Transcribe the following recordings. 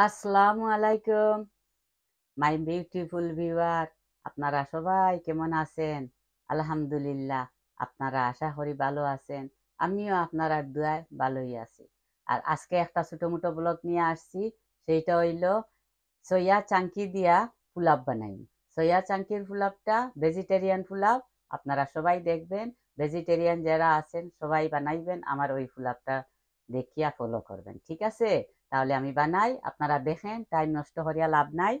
আসসালামু আলাইকুম my beautiful ভিওয়ার আপনারা সবাই কেমন আছেন আলহামদুলিল্লাহ আপনারা আশা করি ভালো আছেন আমিও আপনারা দুয়ায় ভালোই আছি আর আজকে একটা ছোটো মোটো ব্লগ নিয়ে আসছি সেইটা হইল সয়া চাঙ্কি দিয়া পুলাপ বানাই সয়া চাঙ্কির পুলাপটা ভেজিটেরিয়ান পুলাপ আপনারা সবাই দেখবেন ভেজিটেরিয়ান যারা আছেন সবাই বানাইবেন আমার ওই পুলাপটা দেখিয়া ফলো করবেন ঠিক আছে তাহলে আমি বানাই আপনারা দেখেন টাইম নষ্ট করিয়া লাভ নাই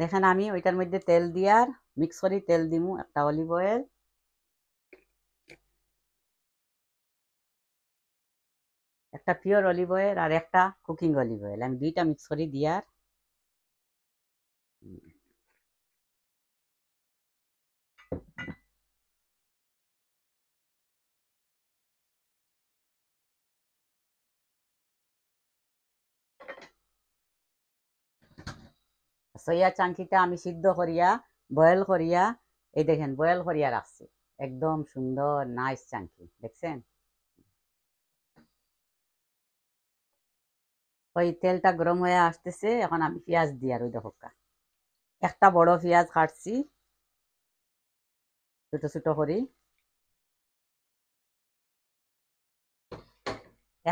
দেখেন আমি ওইটার মধ্যে তেল দিয়ার মিক্স করি তেল দিমু একটা অলিভ অয়েল একটা পিওর অলিভ অয়েল আর একটা কুকিং অলিভ অয়েল আমি দুইটা মিক্স করি দিয়ার সয়া চাঙ্কিটা আমি সিদ্ধ করিয়া বয়েল করিয়া এই দেখেন বয়েল করিয়া রাখছি একদম সুন্দর নাইস চাঙ্কি দেখছেন ওই তেলটা গরম হয়ে আসতেছে এখন আমি পেঁয়াজ দিই আর ওই দেখকা একটা বড় পেঁয়াজ কাটছি ছোটো ছোটো করি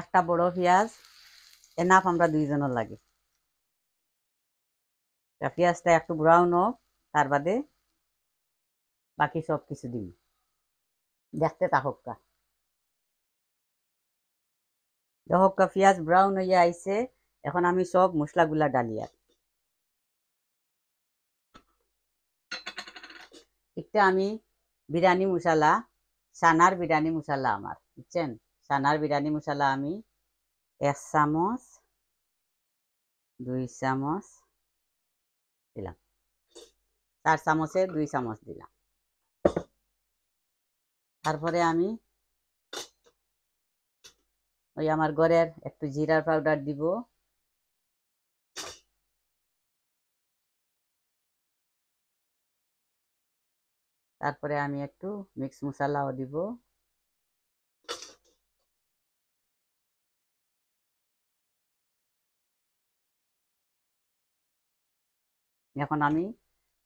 একটা বড় পেঁয়াজ এনাফ আমরা দুইজনের লাগে পেঁয়াজটা একটু ব্রাউন হোক তার বাদে বাকি সব কিছু দিই দেখতে তাহক্কা দহক্কা পেঁয়াজ ব্রাউন হইয়া আইছে এখন আমি সব মশলাগুলা গুলা ডালিয়া একটা আমি বিরিয়ানি মশলা সানার বিরিয়ানি মশলা আমার বুঝছেন সানার বিরিয়ানি মশলা আমি এক চামচ দুই চামচ দিলাম চার চামচে দুই চামচ দিলাম তারপরে আমি ওই আমার ঘরের একটু জিরার পাউডার দিব তারপরে আমি একটু মিক্স মশলাও দিব এখন আমি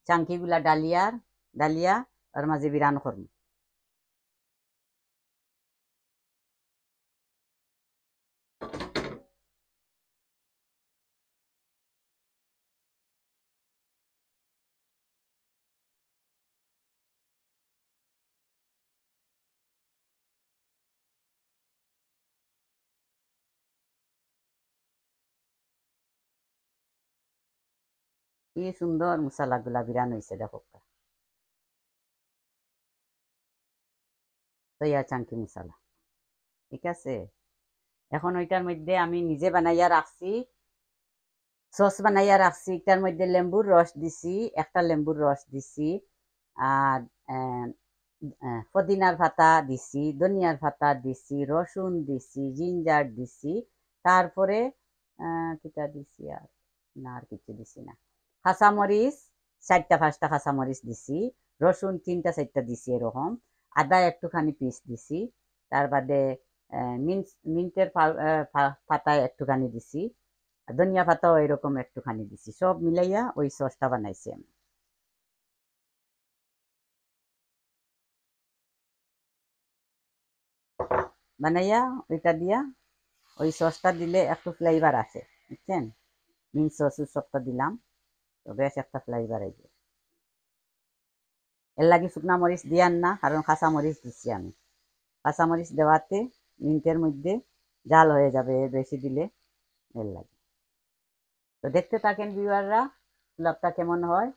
চাঙ্কিগুলা ডালিয়ার ডালিয়া আর মাঝে বিরান করবো কি সুন্দর গুলা বিরান হয়েছে দেখো তৈয়া চাঙ্কি মশালা ঠিক আছে এখন ওইটার মধ্যে আমি নিজে বানাইয়া রাখছি সস বানাইয়া রাখছি এটার মধ্যে লেম্বুর রস দিছি একটা লেম্বুর রস দিছি আর পদিনার ভাতা দিছি ধনিয়ার ভাতা দিছি রসুন দিছি জিঞ্জার দিছি তারপরে কিটা দিছি আর না আর কিছু দিছি না কাঁচামরিচ চারটা পাঁচটা কাঁচামরিচ দিছি রসুন তিনটা চারটা দিছি এরকম আদা একটুখানি পিস দিছি তার বাদে মিন্টের পাতায় একটুখানি দিছি ধনিয়া পাতাও এরকম একটুখানি দিছি সব মিলাইয়া ওই সসটা বানাইছি আমি বানাইয়া ওইটা দিয়া ওই সসটা দিলে একটু ফ্লেভার আছে বুঝছেন মিন সস সবটা দিলাম তো বেশ একটা ফ্লেভার আইবে এর লাগে শুকনা মরিচ দিয়ান না কারণ কাঁচা মরিচ দিচ্ছি আমি কাঁচা মরিচ দেওয়াতে মিনিটের মধ্যে জাল হয়ে যাবে বেশি দিলে এর লাগে তো দেখতে থাকেন ভিউয়াররা গোলাপটা কেমন হয়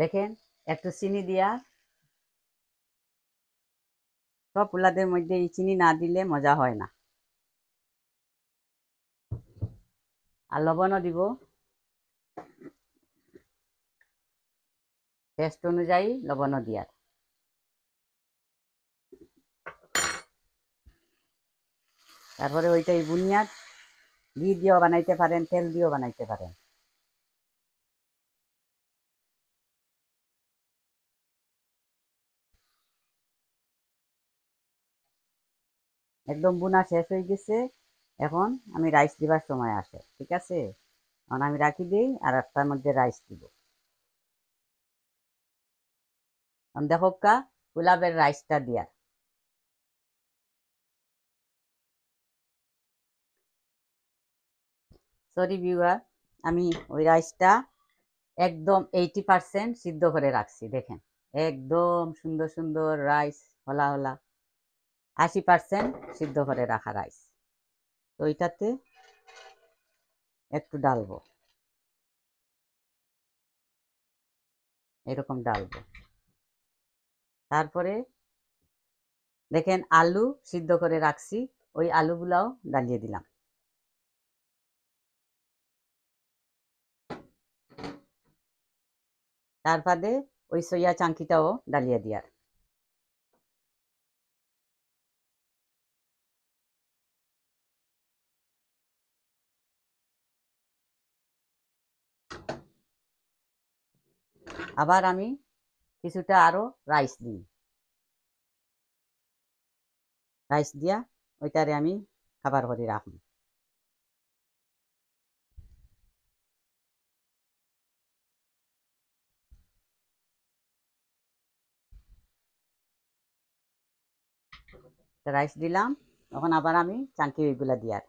দেখেন একটু চিনি দিয়া সব পোলাদের মধ্যে এই চিনি না দিলে মজা হয় না আর লবণও দিব টেস্ট অনুযায়ী লবণও দিয়ার তারপরে ওইটাই বুনিয়াদ ঘি দিয়েও বানাইতে পারেন তেল দিয়েও বানাইতে পারেন একদম বুনা শেষ হয়ে গেছে এখন আমি রাইস দিবার সময় আসে ঠিক আছে এখন আমি রাখি দিই আর একটার মধ্যে রাইস দিব দেখো কা গোলাপের রাইসটা দিয়ার সরি ভিউয়ার আমি ওই রাইসটা একদম এইটি পারসেন্ট সিদ্ধ করে রাখছি দেখেন একদম সুন্দর সুন্দর রাইস হলা হলা আশি পারসেন্ট সিদ্ধ করে রাখা রাইস তো এটাতে একটু ডালবো এরকম ডালবো তারপরে দেখেন আলু সিদ্ধ করে রাখছি ওই আলুগুলাও ডালিয়ে দিলাম তারপরে ওই সইয়া চাঙ্কিটাও ডালিয়ে দিয়ার আবার আমি কিছুটা আরো রাইস দিই রাইস দিয়া ওইটারে আমি খাবার করে রাখুন রাইস দিলাম তখন আবার আমি চাঙ্কি ওইগুলা দিয়ার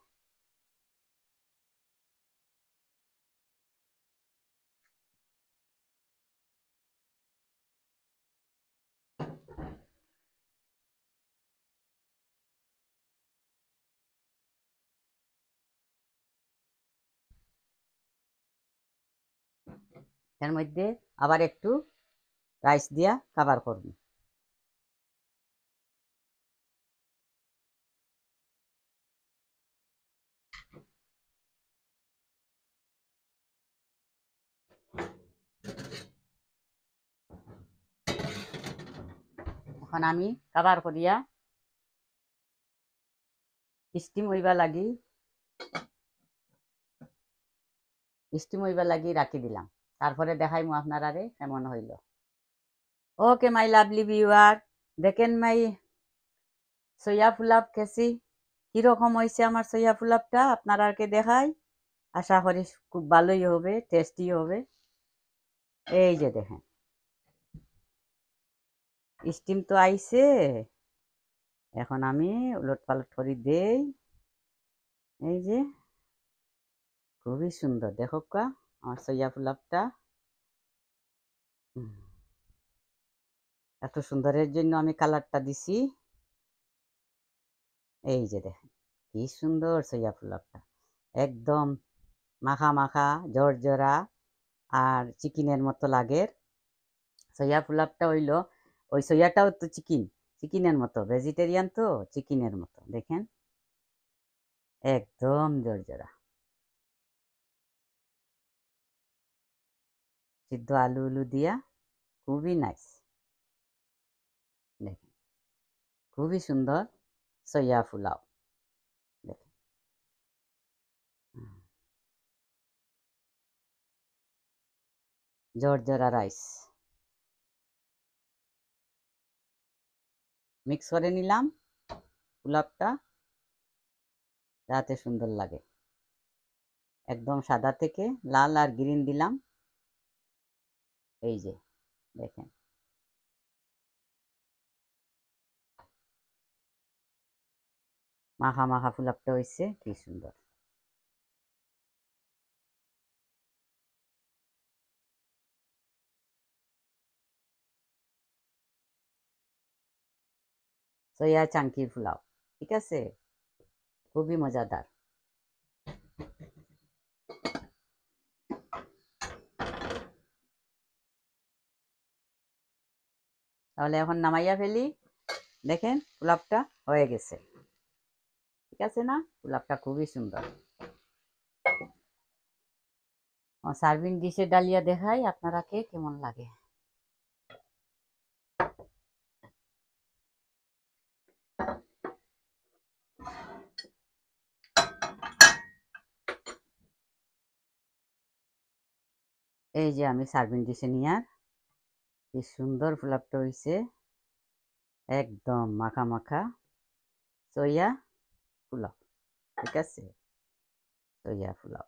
এর মধ্যে আবার একটু রাইস দিয়া কভার করব এখন আমি কভার করিয়া স্টিম হইবা লাগি স্টিম হইবা লাগি রাখি দিলাম তারপরে দেখাইমু আপনার আরে কেমন হইল ওকে মাই লাভলি ভিউয়ার দেখেন মাই সইয়া ফুলাপ খেছি কীরকম হয়েছে আমার সইয়া ফুলাপটা আপনারাকে দেখাই আশা করি খুব ভালোই হবে টেস্টি হবে এই যে দেখেন স্টিম তো আইছে এখন আমি উলট পালট করি দেই এই যে খুবই সুন্দর দেখো কা আমার সইয়া ফুলাপটা এত সুন্দরের জন্য আমি কালারটা দিছি এই যে দেখেন কি সুন্দর সইয়া ফুলাপটা একদম মাখা মাখা জরজরা আর চিকেনের মতো লাগের সইয়া ফুলাপটা হইল ওই সইয়াটাও তো চিকেন চিকেনের মতো ভেজিটেরিয়ান তো চিকেনের মতো দেখেন একদম জর্জরা সিদ্ধ আলু উলু দিয়া খুবই নাইস দেখেন খুবই সুন্দর সয়া ফুলাও দেখেন জর্জরা রাইস মিক্স করে নিলাম পুলাপটা যাতে সুন্দর লাগে একদম সাদা থেকে লাল আর গ্রিন দিলাম এই যে দেখেন মাখা মাখা ফুলকটা হইছে কি সুন্দর সয়া চ্যানকি ফুলা ঠিক আছে খুবই মজার তাহলে এখন নামাইয়া ফেলি দেখেন গোলাপটা হয়ে গেছে ঠিক আছে না গোলাপটা খুবই সুন্দর সার্ভিং ডিশে ডালিয়া দেখাই আপনারা কে কেমন লাগে এই যে আমি সার্ভিং ডিশে নিয়ে কি সুন্দর গোলাপটা হয়েছে একদম মাখা মাখা সইয়া পোলাও ঠিক আছে সইয়া পোলাও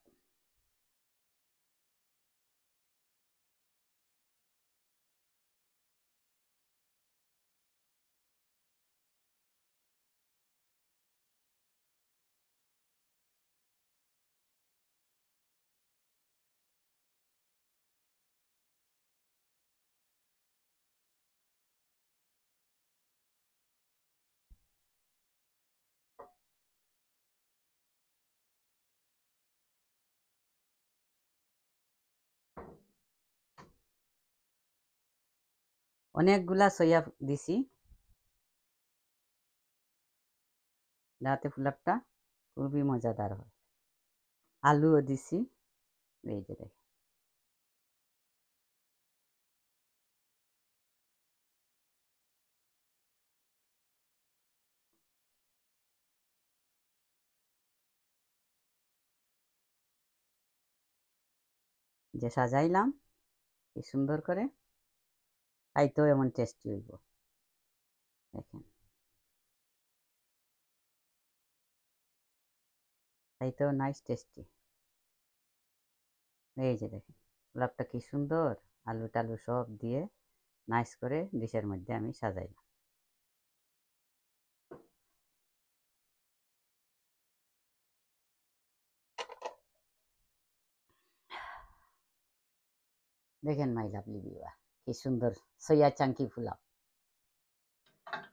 অনেকগুলা সইয়া দিছি যাতে ফুলাপটা খুবই মজাদার হয় আলুও দিছি এই যে দেখ যে সাজাইলাম কি সুন্দর করে খাইতেও এমন টেস্টি হইব দেখেন খাইতেও নাইস টেস্টি এই যে দেখেন গোলাপটা কি সুন্দর আলু টালু সব দিয়ে নাইস করে ডিশের মধ্যে আমি সাজাইলাম দেখেন মাই লাভলি বিবাহ কি সুন্দর সইয়া চাঙ্কি পোলাও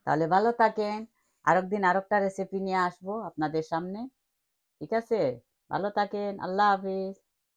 তাহলে ভালো থাকেন আরেকদিন আরেকটা রেসিপি নিয়ে আসবো আপনাদের সামনে ঠিক আছে ভালো থাকেন আল্লাহ হাফিজ